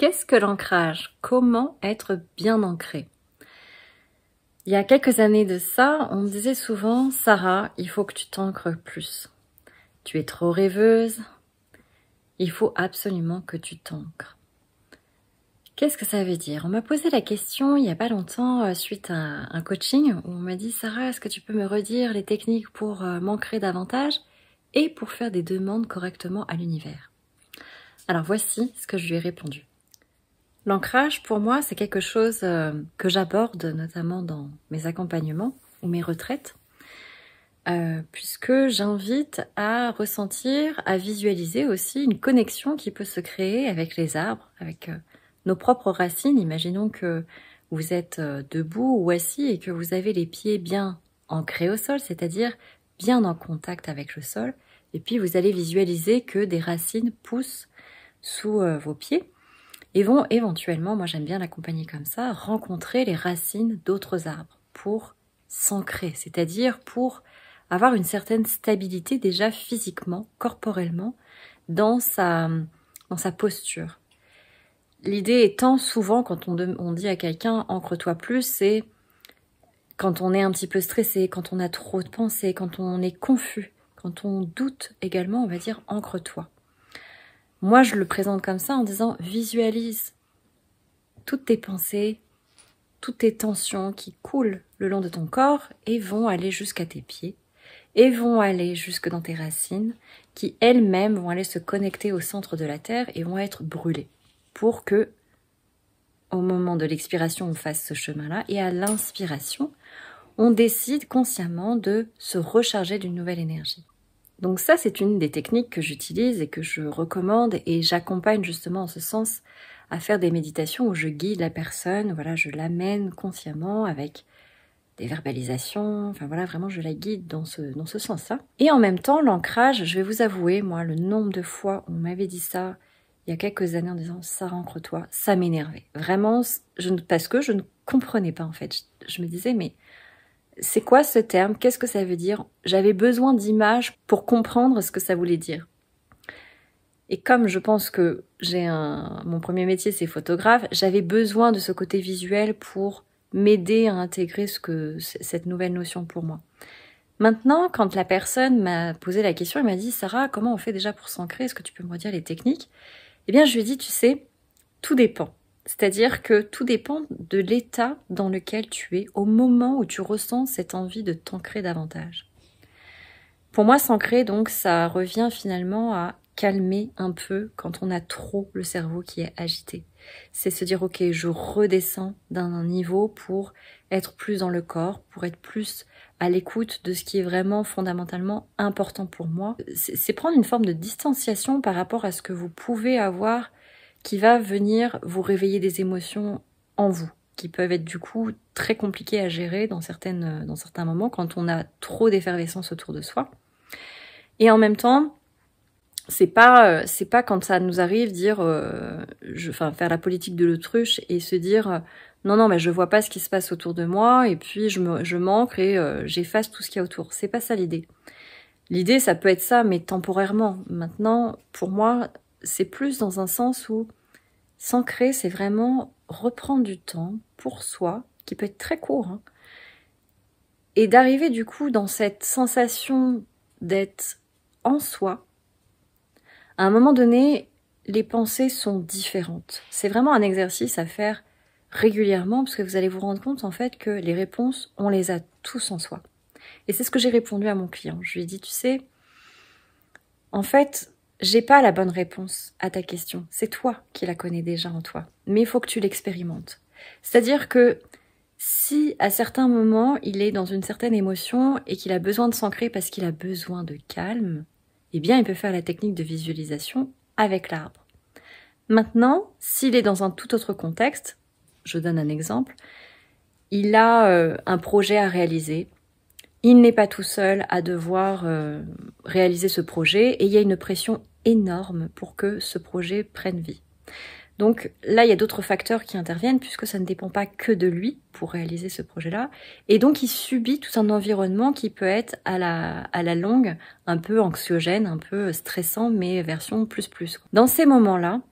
Qu'est-ce que l'ancrage Comment être bien ancré Il y a quelques années de ça, on me disait souvent « Sarah, il faut que tu t'ancres plus. Tu es trop rêveuse. Il faut absolument que tu t'ancres. » Qu'est-ce que ça veut dire On m'a posé la question il n'y a pas longtemps euh, suite à un coaching où on m'a dit « Sarah, est-ce que tu peux me redire les techniques pour euh, m'ancrer davantage et pour faire des demandes correctement à l'univers ?» Alors voici ce que je lui ai répondu. L'ancrage, pour moi, c'est quelque chose euh, que j'aborde notamment dans mes accompagnements ou mes retraites, euh, puisque j'invite à ressentir, à visualiser aussi une connexion qui peut se créer avec les arbres, avec euh, nos propres racines. Imaginons que vous êtes debout ou assis et que vous avez les pieds bien ancrés au sol, c'est-à-dire bien en contact avec le sol. Et puis vous allez visualiser que des racines poussent sous vos pieds et vont éventuellement, moi j'aime bien l'accompagner comme ça, rencontrer les racines d'autres arbres pour s'ancrer, c'est-à-dire pour avoir une certaine stabilité déjà physiquement, corporellement, dans sa, dans sa posture. L'idée étant souvent, quand on, on dit à quelqu'un ancre-toi plus, c'est quand on est un petit peu stressé, quand on a trop de pensées, quand on est confus, quand on doute également, on va dire ancre-toi. Moi, je le présente comme ça en disant visualise toutes tes pensées, toutes tes tensions qui coulent le long de ton corps et vont aller jusqu'à tes pieds et vont aller jusque dans tes racines qui elles-mêmes vont aller se connecter au centre de la terre et vont être brûlées pour que au moment de l'expiration on fasse ce chemin-là et à l'inspiration on décide consciemment de se recharger d'une nouvelle énergie. Donc ça, c'est une des techniques que j'utilise et que je recommande et j'accompagne justement en ce sens à faire des méditations où je guide la personne, voilà, je l'amène consciemment avec des verbalisations, enfin voilà, vraiment je la guide dans ce, dans ce sens-là. Et en même temps, l'ancrage, je vais vous avouer, moi, le nombre de fois où on m'avait dit ça il y a quelques années en disant ça rentre toi, ça m'énervait. Vraiment, je, parce que je ne comprenais pas en fait. je me disais, mais c'est quoi ce terme Qu'est-ce que ça veut dire J'avais besoin d'images pour comprendre ce que ça voulait dire. Et comme je pense que j'ai un, mon premier métier c'est photographe, j'avais besoin de ce côté visuel pour m'aider à intégrer ce que, cette nouvelle notion pour moi. Maintenant, quand la personne m'a posé la question, elle m'a dit Sarah, comment on fait déjà pour s'ancrer Est-ce que tu peux me redire les techniques Eh bien, je lui ai dit, tu sais, tout dépend. C'est-à-dire que tout dépend de l'état dans lequel tu es au moment où tu ressens cette envie de t'ancrer davantage. Pour moi, s'ancrer, donc, ça revient finalement à calmer un peu quand on a trop le cerveau qui est agité. C'est se dire, ok, je redescends d'un niveau pour être plus dans le corps, pour être plus à l'écoute de ce qui est vraiment fondamentalement important pour moi. C'est prendre une forme de distanciation par rapport à ce que vous pouvez avoir qui va venir vous réveiller des émotions en vous, qui peuvent être du coup très compliquées à gérer dans, certaines, euh, dans certains moments quand on a trop d'effervescence autour de soi. Et en même temps, c'est pas euh, c'est pas quand ça nous arrive dire euh, je enfin faire la politique de l'autruche et se dire non non mais je vois pas ce qui se passe autour de moi et puis je me je manque et j'efface tout ce qu'il y a autour c'est pas ça l'idée l'idée ça peut être ça mais temporairement maintenant pour moi c'est plus dans un sens où s'ancrer, c'est vraiment reprendre du temps pour soi, qui peut être très court, hein, et d'arriver du coup dans cette sensation d'être en soi. À un moment donné, les pensées sont différentes. C'est vraiment un exercice à faire régulièrement parce que vous allez vous rendre compte en fait que les réponses, on les a tous en soi. Et c'est ce que j'ai répondu à mon client. Je lui ai dit, tu sais, en fait, j'ai pas la bonne réponse à ta question. C'est toi qui la connais déjà en toi. Mais il faut que tu l'expérimentes. C'est-à-dire que si à certains moments il est dans une certaine émotion et qu'il a besoin de s'ancrer parce qu'il a besoin de calme, eh bien il peut faire la technique de visualisation avec l'arbre. Maintenant, s'il est dans un tout autre contexte, je donne un exemple, il a euh, un projet à réaliser, il n'est pas tout seul à devoir euh, réaliser ce projet et il y a une pression énorme pour que ce projet prenne vie. Donc là, il y a d'autres facteurs qui interviennent puisque ça ne dépend pas que de lui pour réaliser ce projet-là. Et donc, il subit tout un environnement qui peut être à la, à la longue un peu anxiogène, un peu stressant, mais version plus plus. Dans ces moments-là,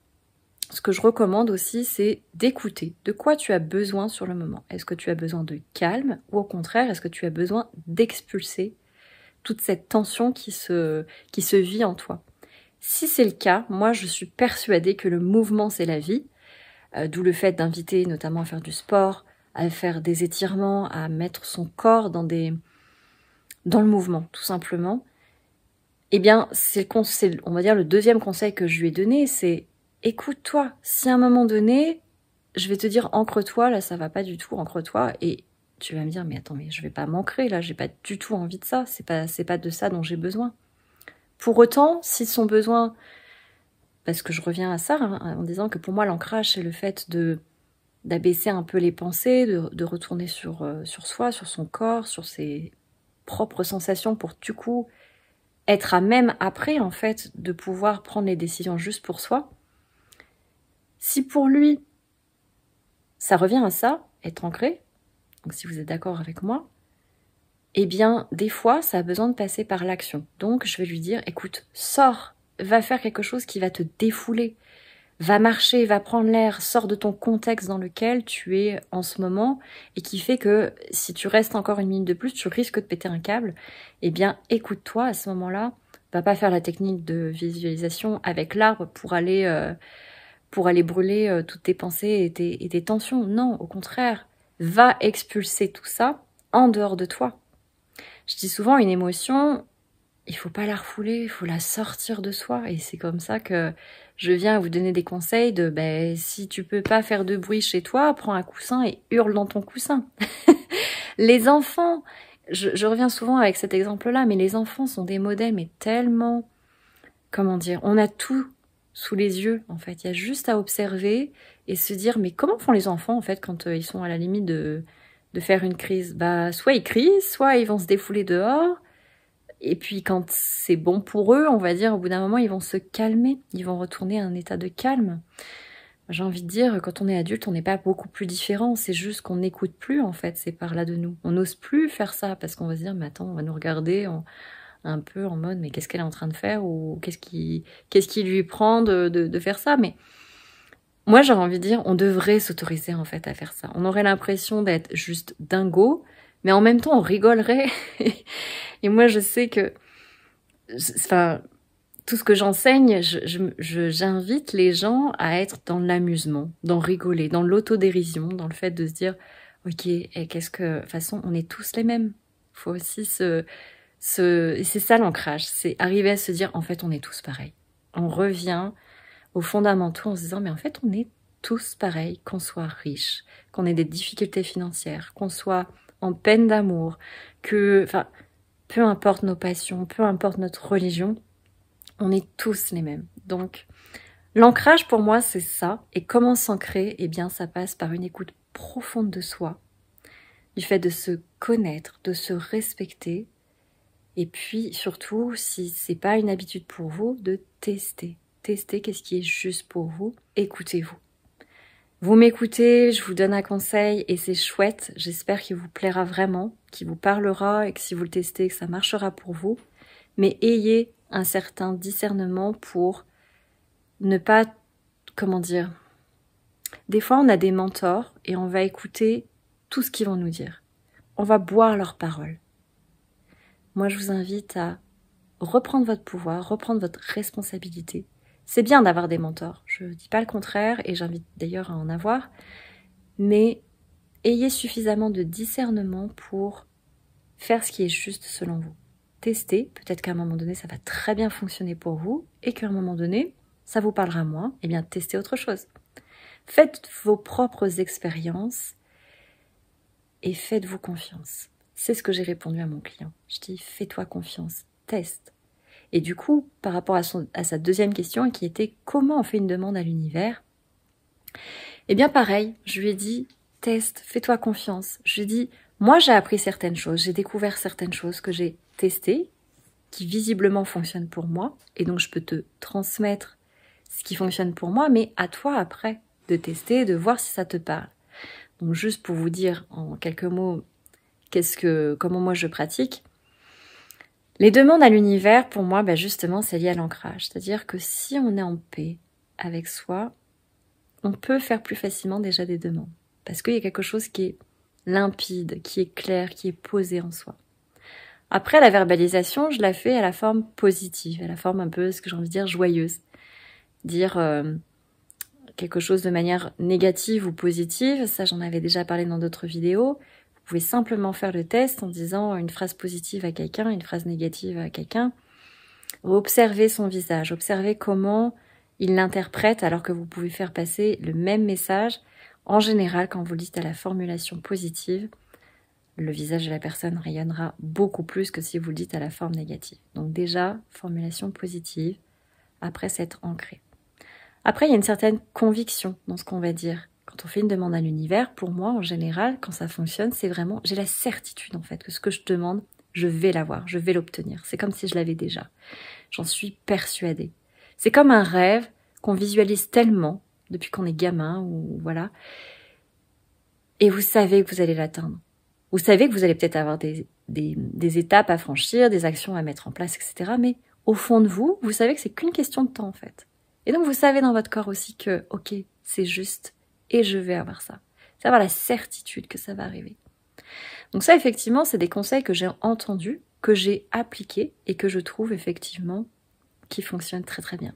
ce que je recommande aussi, c'est d'écouter de quoi tu as besoin sur le moment. Est-ce que tu as besoin de calme ou au contraire, est-ce que tu as besoin d'expulser toute cette tension qui se, qui se vit en toi Si c'est le cas, moi je suis persuadée que le mouvement c'est la vie, euh, d'où le fait d'inviter notamment à faire du sport, à faire des étirements, à mettre son corps dans des dans le mouvement tout simplement. Eh bien, c'est on va dire le deuxième conseil que je lui ai donné, c'est écoute-toi. Si à un moment donné, je vais te dire ancre-toi, là ça va pas du tout, ancre-toi et tu vas me dire mais attends mais je vais pas m'ancrer là, j'ai pas du tout envie de ça, c'est pas c'est pas de ça dont j'ai besoin. Pour autant, si son besoin parce que je reviens à ça hein, en disant que pour moi l'ancrage c'est le fait de d'abaisser un peu les pensées, de, de retourner sur euh, sur soi, sur son corps, sur ses propres sensations pour du coup être à même après en fait de pouvoir prendre les décisions juste pour soi si pour lui, ça revient à ça, être ancré, donc si vous êtes d'accord avec moi, eh bien, des fois, ça a besoin de passer par l'action. Donc, je vais lui dire, écoute, sors, va faire quelque chose qui va te défouler, va marcher, va prendre l'air, sors de ton contexte dans lequel tu es en ce moment et qui fait que si tu restes encore une minute de plus, tu risques de péter un câble. Eh bien, écoute-toi à ce moment-là. Va pas faire la technique de visualisation avec l'arbre pour aller euh, pour aller brûler euh, toutes tes pensées et tes, tensions. Non, au contraire, va expulser tout ça en dehors de toi. Je dis souvent, une émotion, il faut pas la refouler, il faut la sortir de soi. Et c'est comme ça que je viens vous donner des conseils de, ben, si tu peux pas faire de bruit chez toi, prends un coussin et hurle dans ton coussin. les enfants, je, je, reviens souvent avec cet exemple-là, mais les enfants sont des modèles, mais tellement, comment dire, on a tout sous les yeux en fait. Il y a juste à observer et se dire mais comment font les enfants en fait quand euh, ils sont à la limite de, faire une crise Bah soit ils crient, soit ils vont se défouler dehors. Et puis quand c'est bon pour eux, on va dire au bout d'un moment ils vont se calmer, ils vont retourner à un état de calme. J'ai envie de dire, quand on est adulte, on n'est pas beaucoup plus différent. C'est juste qu'on n'écoute plus, en fait. C'est par là de nous. On n'ose plus faire ça parce qu'on va se dire, mais attends, on va nous regarder, on, un peu en mode mais qu'est-ce qu'elle est en train de faire ou qu'est-ce qui, qu'est-ce qui lui prend de, faire ça. Mais moi j'aurais envie de dire on devrait s'autoriser en fait à faire ça. On aurait l'impression d'être juste dingo, mais en même temps on rigolerait. et moi je sais que, enfin tout ce que j'enseigne, j'invite les gens à être dans l'amusement, dans rigoler, dans l'autodérision, dans le fait de se dire, ok, qu'est-ce que, de toute façon, on est tous les mêmes. Faut aussi se, c'est ça l'ancrage, c'est arriver à se dire en fait on est tous pareils. On revient aux fondamentaux en se disant mais en fait on est tous pareils, qu'on soit riche, qu'on ait des difficultés financières, qu'on soit en peine d'amour, que enfin peu importe nos passions, peu importe notre religion, on est tous les mêmes. Donc l'ancrage pour moi c'est ça et comment s'ancrer Eh bien ça passe par une écoute profonde de soi, du fait de se connaître, de se respecter et puis surtout, si ce n'est pas une habitude pour vous, de tester. Tester qu'est-ce qui est juste pour vous. Écoutez-vous. Vous, m'écoutez, je vous donne un conseil et c'est chouette. J'espère qu'il vous plaira vraiment, qu'il vous parlera et que si vous le testez, que ça marchera pour vous. Mais ayez un certain discernement pour ne pas, comment dire, des fois on a des mentors et on va écouter tout ce qu'ils vont nous dire. On va boire leurs paroles moi je vous invite à reprendre votre pouvoir, reprendre votre responsabilité. C'est bien d'avoir des mentors, je ne dis pas le contraire et j'invite d'ailleurs à en avoir, mais ayez suffisamment de discernement pour faire ce qui est juste selon vous. Testez, peut-être qu'à un moment donné ça va très bien fonctionner pour vous et qu'à un moment donné ça vous parlera moins, Eh bien testez autre chose. Faites vos propres expériences et faites-vous confiance. C'est ce que j'ai répondu à mon client. Je dis, fais-toi confiance, teste. Et du coup, par rapport à, à sa deuxième question, qui était comment on fait une demande à l'univers, eh bien pareil, je lui ai dit, teste, fais-toi confiance. Je lui ai dit, moi j'ai appris certaines choses, j'ai découvert certaines choses que j'ai testées, qui visiblement fonctionnent pour moi, et donc je peux te transmettre ce qui fonctionne pour moi, mais à toi après de tester, de voir si ça te parle. Donc juste pour vous dire en quelques mots qu'est-ce que, comment moi je pratique. Les demandes à l'univers, pour moi, bah, justement, c'est lié à l'ancrage. C'est-à-dire que si on est en paix avec soi, on peut faire plus facilement déjà des demandes. Parce qu'il y a quelque chose qui est limpide, qui est clair, qui est posé en soi. Après, la verbalisation, je la fais à la forme positive, à la forme un peu, ce que j'ai envie de dire, joyeuse. Dire euh, quelque chose de manière négative ou positive, ça j'en avais déjà parlé dans d'autres vidéos. Vous pouvez simplement faire le test en disant une phrase positive à quelqu'un, une phrase négative à quelqu'un. Observez son visage, observez comment il l'interprète alors que vous pouvez faire passer le même message. En général, quand vous le dites à la formulation positive, le visage de la personne rayonnera beaucoup plus que si vous le dites à la forme négative. Donc déjà, formulation positive, après s'être ancré. Après, il y a une certaine conviction dans ce qu'on va dire quand on fait une demande à l'univers, pour moi, en général, quand ça fonctionne, c'est vraiment, j'ai la certitude en fait que ce que je demande, je vais l'avoir, je vais l'obtenir. C'est comme si je l'avais déjà. J'en suis persuadée. C'est comme un rêve qu'on visualise tellement depuis qu'on est gamin ou voilà. Et vous savez que vous allez l'atteindre. Vous savez que vous allez peut-être avoir des, des, des étapes à franchir, des actions à mettre en place, etc. Mais au fond de vous, vous savez que c'est qu'une question de temps en fait. Et donc vous savez dans votre corps aussi que, ok, c'est juste et je vais avoir ça. Ça avoir la certitude que ça va arriver. Donc ça, effectivement, c'est des conseils que j'ai entendus, que j'ai appliqués et que je trouve effectivement qui fonctionnent très très bien.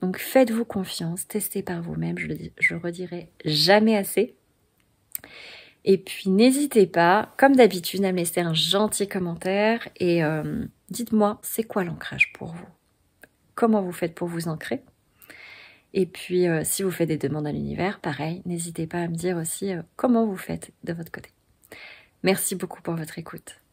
Donc faites-vous confiance, testez par vous-même, je, le redirai jamais assez. Et puis n'hésitez pas, comme d'habitude, à me laisser un gentil commentaire et euh, dites-moi c'est quoi l'ancrage pour vous Comment vous faites pour vous ancrer et puis, euh, si vous faites des demandes à l'univers, pareil, n'hésitez pas à me dire aussi euh, comment vous faites de votre côté. Merci beaucoup pour votre écoute.